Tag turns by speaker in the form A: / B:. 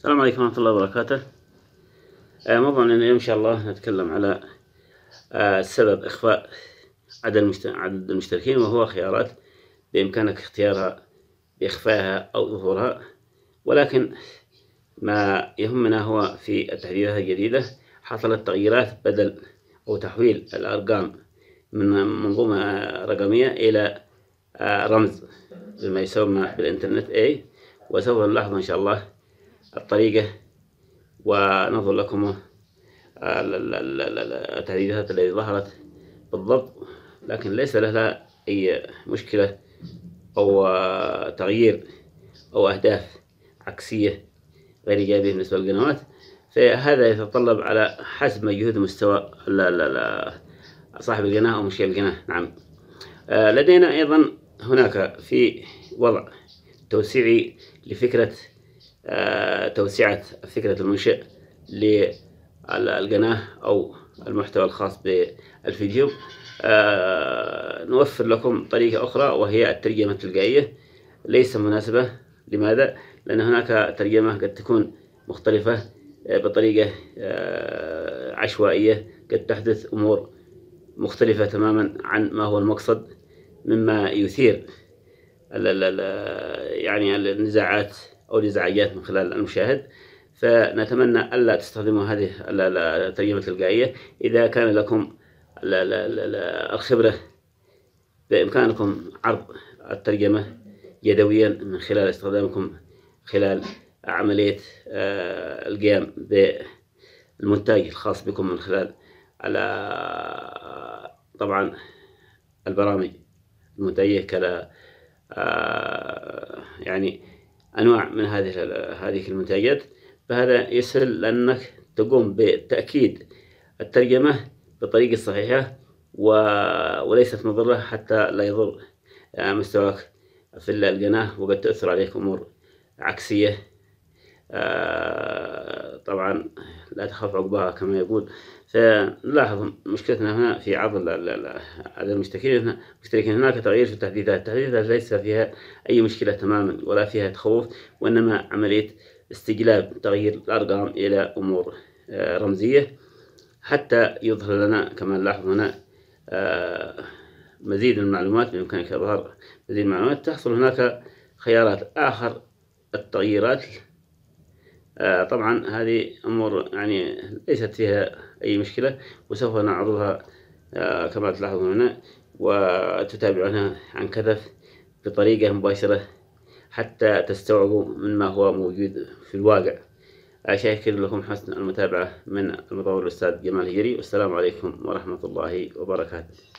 A: السلام عليكم ورحمة الله وبركاته آه موضوعنا اليوم إن, شاء الله نتكلم على آه سبب إخفاء عدد عدد المشتركين وهو خيارات بإمكانك اختيارها بإخفائها أو ظهورها ولكن ما يهمنا هو في التحديثات الجديدة حصلت تغييرات بدل أو تحويل الأرقام من منظومة رقمية إلى آه رمز بما يسمى بالإنترنت أي وسوف نلاحظ إن شاء الله الطريقة ونظر لكم آه، التحديثات التي ظهرت بالضبط لكن ليس لها أي مشكلة أو تغيير أو أهداف عكسية غير إيجابية بالنسبة للقنوات فهذا يتطلب على حسب مجهود مستوى لا لا لا صاحب القناة أو مشكلة القناة نعم آه، لدينا أيضا هناك في وضع توسيعي لفكرة آه، توسعة فكرة المنشئ للقناة أو المحتوى الخاص بالفيديو آه، نوفر لكم طريقة أخرى وهي الترجمة التلقائية ليس مناسبة لماذا؟ لأن هناك ترجمة قد تكون مختلفة آه، بطريقة عشوائية قد تحدث أمور مختلفة تماما عن ما هو المقصد مما يثير يعني النزاعات أو الإزعاجات من خلال المشاهد فنتمنى ألا تستخدموا هذه الترجمة التلقائية إذا كان لكم الخبرة بإمكانكم عرض الترجمة يدويا من خلال استخدامكم خلال عملية آه، القيام بالمونتاج الخاص بكم من خلال على طبعا البرامج المنتجة كلا آه، يعني أنواع من هذه هذه المنتجات فهذا يسهل لأنك تقوم بتأكيد الترجمة بطريقة صحيحة و... وليست مضرة حتى لا يضر آه، مستواك في القناة وقد تؤثر عليك أمور عكسية آه، طبعا لا تخاف عقباها كما يقول فنلاحظ مشكلتنا هنا في عرض عدد المشتركين هنا مشتركين هناك تغيير في التحديثات التحديثات ليس فيها أي مشكلة تماما ولا فيها تخوف وإنما عملية استجلاب تغيير الأرقام إلى أمور آه، رمزية حتى يظهر لنا كما نلاحظ هنا آه، مزيد من المعلومات بإمكانك إظهار مزيد من المعلومات تحصل هناك خيارات آخر التغييرات آه، طبعا هذه أمور يعني ليست فيها أي مشكلة وسوف نعرضها آه، كما تلاحظون هنا وتتابعونها عن كثف بطريقة مباشرة حتى تستوعبوا من ما هو موجود في الواقع أشكر لكم حسن المتابعة من المطور الأستاذ جمال هجري والسلام عليكم ورحمة الله وبركاته